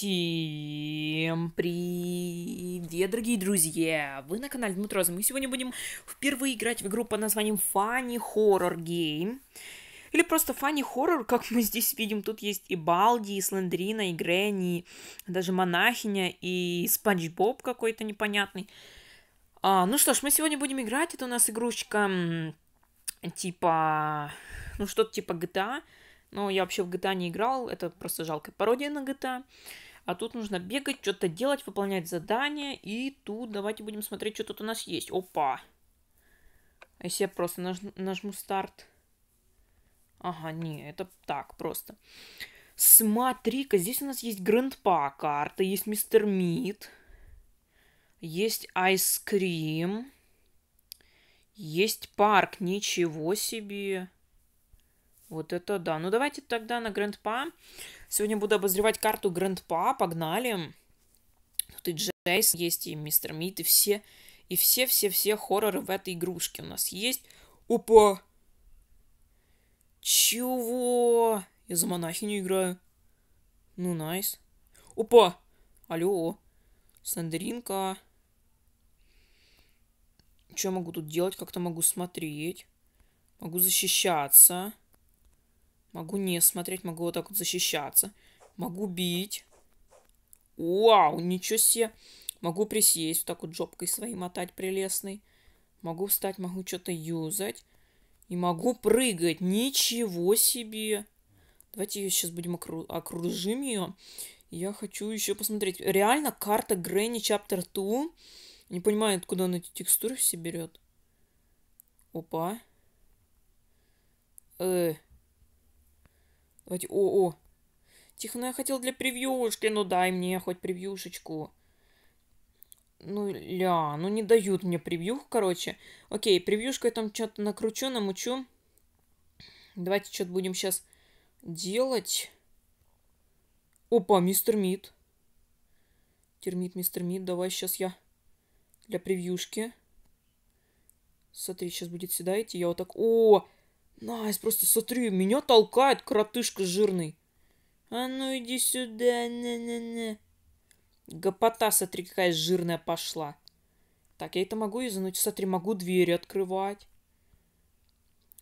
Всем привет, дорогие друзья! Вы на канале Дмитроза. Мы сегодня будем впервые играть в игру под названием Funny Horror Game. Или просто Funny Horror, как мы здесь видим. Тут есть и Балди, и Слендрина, и Гренни, и даже Монахиня, и Спанч Боб какой-то непонятный. А, ну что ж, мы сегодня будем играть. Это у нас игрушечка типа... Ну, что-то типа GTA. А. Но я вообще в GTA а не играл. Это просто жалкая пародия на GTA. А тут нужно бегать, что-то делать, выполнять задания. И тут давайте будем смотреть, что тут у нас есть. Опа! А если я просто наж нажму старт. Ага, не, это так просто. Смотри-ка, здесь у нас есть Грандпа карта, есть Мистер Мид, есть Айскрим, есть парк, ничего себе. Вот это да. Ну давайте тогда на Грандпа Сегодня буду обозревать карту Грандпа. Погнали. Ну, тут и Джейс есть, и Мистер Мит, и все. И все-все-все хорроры в этой игрушке у нас есть. Опа! Чего? Я за монахиню играю. Ну, найс. Опа! Алло. Сандеринка. Что я могу тут делать? Как-то могу смотреть. Могу защищаться. Могу не смотреть, могу вот так вот защищаться. Могу бить. Вау, ничего себе. Могу присесть, вот так вот жопкой своей мотать прелестной. Могу встать, могу что-то юзать. И могу прыгать. Ничего себе. Давайте ее сейчас будем окру... окружим ее. Я хочу еще посмотреть. Реально карта Грэнни Чаптер 2. Не понимаю, откуда она эти текстуры все берет. Опа. Э, Давайте, о-о. Тихо, ну я хотел для превьюшки, ну дай мне хоть превьюшечку. Ну, ля, ну не дают мне превью, короче. Окей, превьюшку я там что-то накручу, намучу. Давайте что-то будем сейчас делать. Опа, мистер Мид. Термит, мистер Мид, давай сейчас я для превьюшки. Смотри, сейчас будет сюда идти. Я вот так... О, Настя, просто смотри, меня толкает кротышка жирный. А ну иди сюда, не-не-не. Гопота, смотри, какая жирная пошла. Так, я это могу изануть? Смотри, могу двери открывать.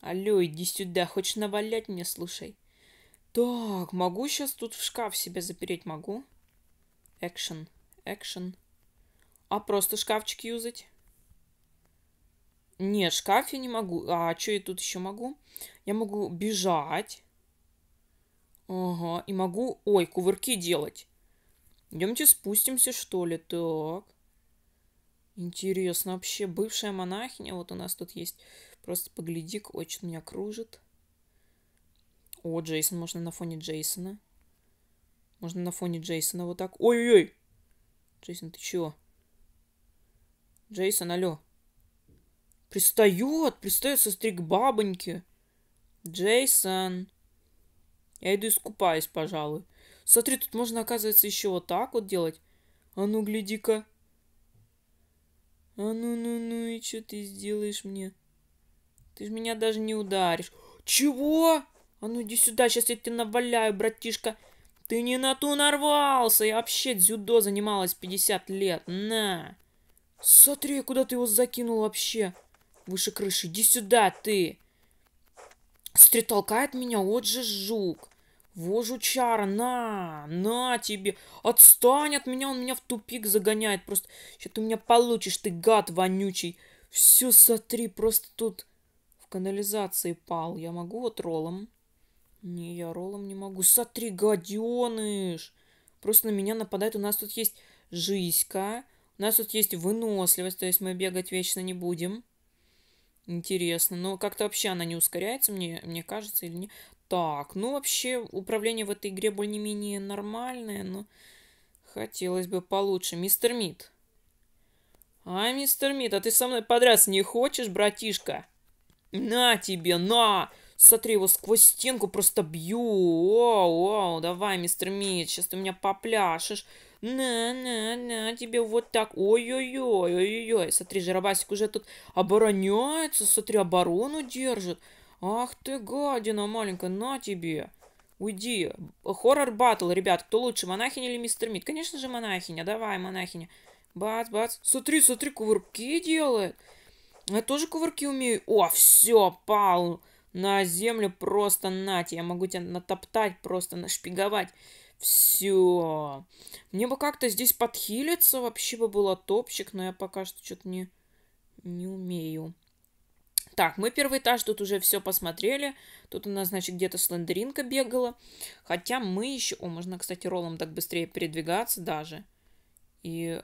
Алло, иди сюда, хочешь навалять мне, слушай. Так, могу сейчас тут в шкаф себя запереть, могу? Экшен, экшен. А просто шкафчик юзать? Нет, шкаф я не могу. А что я тут еще могу? Я могу бежать. Ага, и могу... Ой, кувырки делать. Идемте спустимся, что ли. Так. Интересно вообще. Бывшая монахиня. Вот у нас тут есть. Просто погляди, кое-что меня кружит. О, Джейсон. Можно на фоне Джейсона. Можно на фоне Джейсона вот так. Ой-ой-ой. Джейсон, ты чего? Джейсон, алло. Пристает, пристает со стриг бабоньке. Джейсон. Я иду искупаюсь, пожалуй. Смотри, тут можно, оказывается, еще вот так вот делать. А ну, гляди-ка. А ну, ну, ну, и что ты сделаешь мне? Ты ж меня даже не ударишь. Чего? А ну, иди сюда, сейчас я тебя наваляю, братишка. Ты не на ту нарвался. Я вообще дзюдо занималась 50 лет. На. Смотри, куда ты его закинул вообще выше крыши. Иди сюда, ты. Стрит меня, вот же жук. Во жучара, на, на тебе. Отстань от меня, он меня в тупик загоняет. Просто сейчас ты меня получишь, ты гад вонючий. Все сотри, просто тут в канализации пал. Я могу вот ролом. Не, я ролом не могу. Сотри, гаденыш. Просто на меня нападает. У нас тут есть жизнька. У нас тут есть выносливость, то есть мы бегать вечно не будем. Интересно. Но как-то вообще она не ускоряется, мне, мне кажется, или не. Так, ну вообще управление в этой игре более-менее нормальное, но хотелось бы получше. Мистер Мид. А, мистер Мид, а ты со мной подраться не хочешь, братишка? На тебе, на! Смотри, его сквозь стенку просто бью. Оу, оу, давай, мистер Мид, сейчас ты меня попляшешь. На, на, на, тебе вот так. Ой-ой-ой, ой-ой-ой. Смотри, Жарабасик уже тут обороняется. Смотри, оборону держит. Ах ты гадина маленькая, на тебе. Уйди. Хоррор батл, ребят. Кто лучше, монахиня или мистер Мид? Конечно же, монахиня. Давай, монахиня. Бац, бац. Смотри, смотри, кувырки делает. Я тоже кувырки умею. О, все, пал. На землю просто нать. Я могу тебя натоптать, просто нашпиговать. Все. Мне бы как-то здесь подхилиться. Вообще бы было топчик, но я пока что что-то не, не умею. Так, мы первый этаж тут уже все посмотрели. Тут у нас, значит, где-то слендеринка бегала. Хотя мы еще... О, можно, кстати, роллом так быстрее передвигаться даже. И...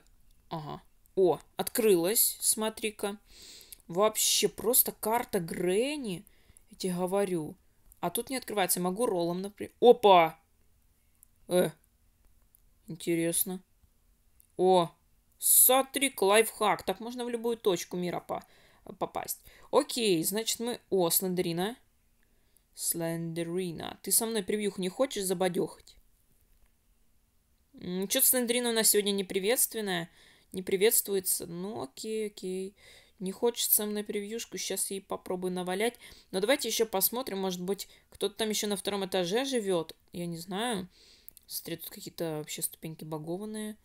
Ага. О, открылась, смотри-ка. Вообще, просто карта Грэнни. Я тебе говорю. А тут не открывается. Могу роллом, например. Опа! Э, интересно. О, Сатрик лайфхак. Так можно в любую точку мира по попасть. Окей, значит мы... О, Слендерина. Слендерина. Ты со мной превьюх не хочешь забадехать? Что-то Слендерина у нас сегодня неприветственная, Не приветствуется. Ну, окей, окей. Не хочется мной превьюшку, сейчас ей попробую навалять. Но давайте еще посмотрим, может быть, кто-то там еще на втором этаже живет. Я не знаю. Смотри, тут какие-то вообще ступеньки багованные.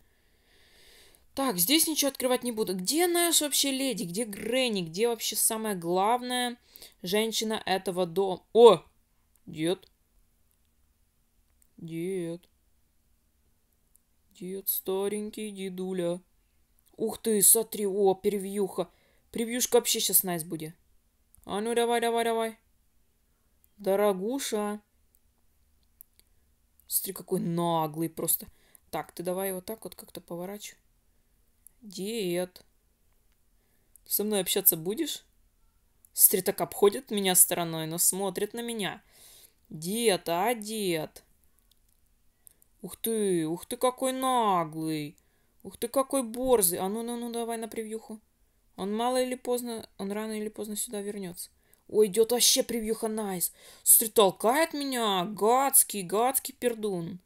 Так, здесь ничего открывать не буду. Где наша вообще леди? Где Гренни, Где вообще самая главная женщина этого дома? О! Дед. Дед. Дед, старенький дедуля. Ух ты, смотри, о, первьюха. Превьюшка вообще сейчас найс будет. А ну давай, давай, давай. Дорогуша. Смотри, какой наглый просто. Так, ты давай его так вот как-то поворачивай. Дед. со мной общаться будешь? Смотри, так обходит меня стороной, но смотрит на меня. Дед, а, дед. Ух ты, ух ты, какой наглый. Ух ты, какой борзый. А ну-ну-ну, давай на превьюху. Он мало или поздно, он рано или поздно сюда вернется. Ой, идет вообще превьюха найс. Nice. Толкает меня, гадский, гадский пердун.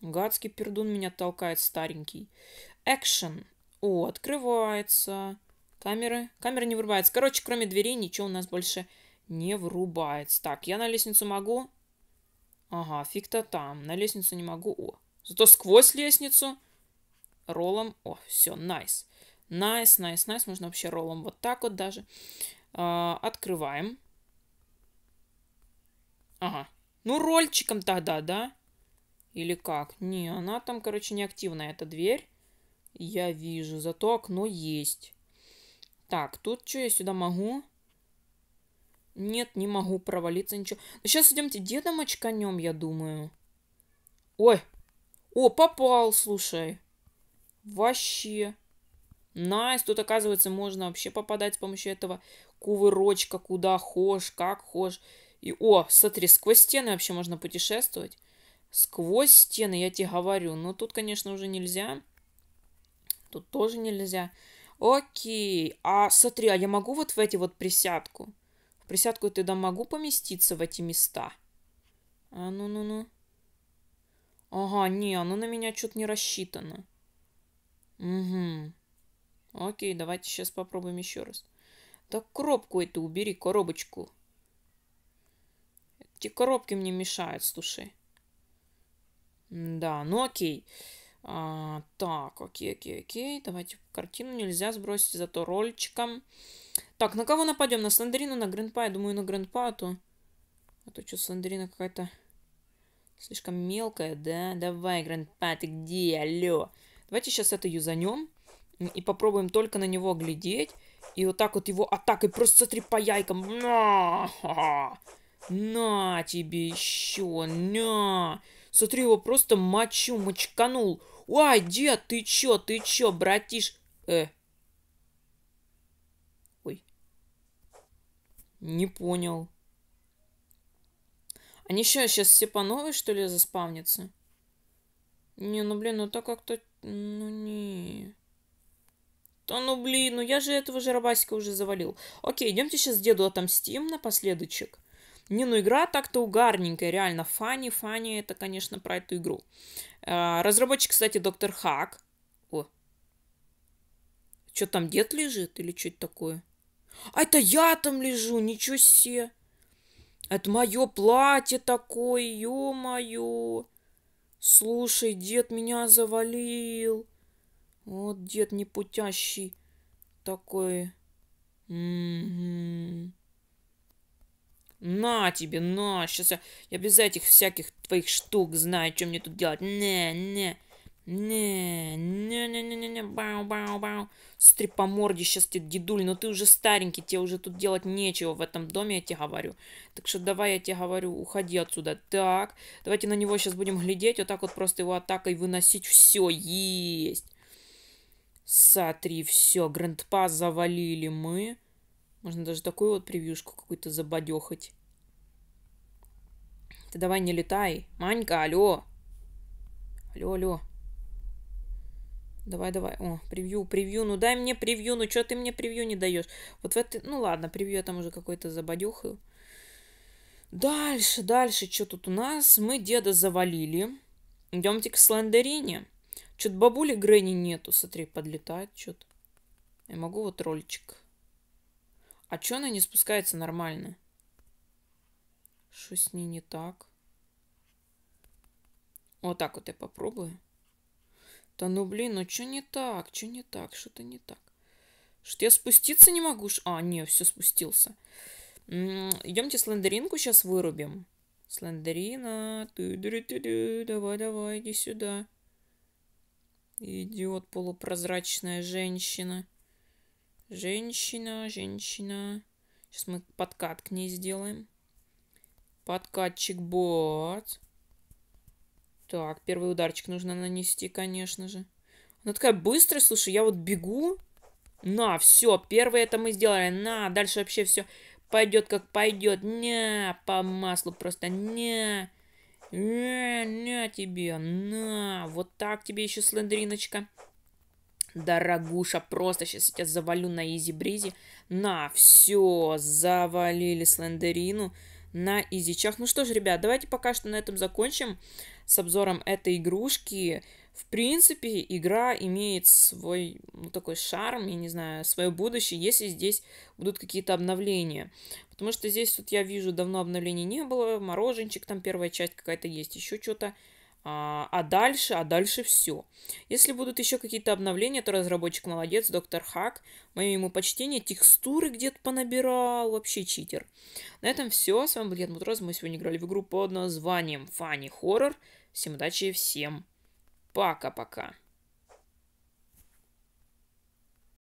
Гадский пердун меня толкает старенький. Экшен. О, открывается. Камеры. Камера не врубается. Короче, кроме дверей ничего у нас больше не врубается. Так, я на лестницу могу? Ага, фиг-то там. На лестницу не могу. О, зато сквозь лестницу роллом. О, все, найс. Найс, найс, найс, Можно вообще роллом вот так вот даже. А, открываем. Ага. Ну, рольчиком тогда, а, да? Или как? Не, она там, короче, неактивная, эта дверь. Я вижу, зато окно есть. Так, тут что я сюда могу? Нет, не могу провалиться, ничего. сейчас ну, идемте дедом очканем, я думаю. Ой! О, попал, слушай. Вообще. Найс, тут, оказывается, можно вообще попадать с помощью этого кувырочка, куда хошь, как хошь. И, о, смотри, сквозь стены вообще можно путешествовать. Сквозь стены, я тебе говорю. Но тут, конечно, уже нельзя. Тут тоже нельзя. Окей. А смотри, а я могу вот в эти вот присядку? В присядку ты да могу поместиться в эти места? А ну-ну-ну. Ага, не, оно на меня что-то не рассчитано. Угу. Окей, давайте сейчас попробуем еще раз. Так коробку эту убери, коробочку. Эти коробки мне мешают, слушай. Да, ну окей. А, так, окей, окей, окей. Давайте картину нельзя сбросить, зато рольчиком. Так, на кого нападем? На Слендерину, на Грандпа? Я думаю, на Грандпа, а то... А то что, Слендерина какая-то слишком мелкая, да? Давай, Грандпа, ты где? Алло. Давайте сейчас это юзанем. И попробуем только на него глядеть. И вот так вот его атакой просто смотри по яйкам. На! На тебе еще! На! Смотри, его просто мочу, мочканул. Ой, дед, ты че, ты че, братиш? Э. Ой. Не понял. Они еще сейчас все по новой, что ли, заспавнятся? Не, ну блин, ну так как-то... Ну не... Да ну блин, ну я же этого Жарабасика уже завалил. Окей, идемте сейчас деду отомстим напоследочек. Не, ну игра так-то угарненькая, реально. Фанни, Фанни, это, конечно, про эту игру. А, разработчик, кстати, доктор Хак. О. Что там, дед лежит или что-то такое? А это я там лежу, ничего себе. Это мое платье такое, ё-моё. Слушай, дед меня завалил. Вот дед непутящий такой. Угу. На тебе, на, сейчас я, я без этих всяких твоих штук знаю, что мне тут делать. Не, не, не, не, не, не, не, не, бау, бау, бау. Смотри, по морде сейчас тебе, дедуль, но ты уже старенький, тебе уже тут делать нечего в этом доме, я тебе говорю. Так что давай я тебе говорю, уходи отсюда. Так, давайте на него сейчас будем глядеть, вот так вот просто его атакой выносить. Все, есть. Сотри, все, грандпа завалили мы. Можно даже такую вот превьюшку какую-то забадехать. Ты давай не летай. Манька, алло. Алло, алло. Давай, давай. О, превью, превью. Ну дай мне превью. Ну что ты мне превью не даешь? Вот в этой. Ну ладно, превью я там уже какой-то забадехаю. Дальше, дальше. Что тут у нас? Мы деда завалили. Идемте к Слендерине. Что-то бабули Грэнни нету. Смотри, подлетает что-то. Я могу вот роличек. А чё она не спускается нормально? Что с ней не так? Вот так вот я попробую. Да ну блин, ну что не так? что не так? Что-то не так. Что я спуститься не могу? А, не, все спустился. М-м, Идемте слендеринку сейчас вырубим. Слендерина. Давай, давай, иди сюда идет полупрозрачная женщина. Женщина, женщина. Сейчас мы подкат к ней сделаем. Подкатчик бот. Так, первый ударчик нужно нанести, конечно же. Она такая быстрая, слушай, я вот бегу. На, все, первое это мы сделали. На, дальше вообще все пойдет как пойдет. Не, по маслу просто не. Э, на тебе, на, вот так тебе еще слендериночка. Дорогуша, просто сейчас я тебя завалю на изи-бризи. На, все, завалили слендерину на изичах. Ну что ж, ребят, давайте пока что на этом закончим с обзором этой игрушки. В принципе, игра имеет свой ну, такой шарм, я не знаю, свое будущее, если здесь будут какие-то обновления. Потому что здесь вот я вижу, давно обновлений не было, мороженчик там первая часть какая-то есть, еще что-то. А, а дальше, а дальше все. Если будут еще какие-то обновления, то разработчик молодец, доктор Хак. Мое ему почтение, текстуры где-то понабирал, вообще читер. На этом все. С вами был Ян Мутроз. Мы сегодня играли в игру под названием Funny Horror. Всем удачи, и всем пока-пока.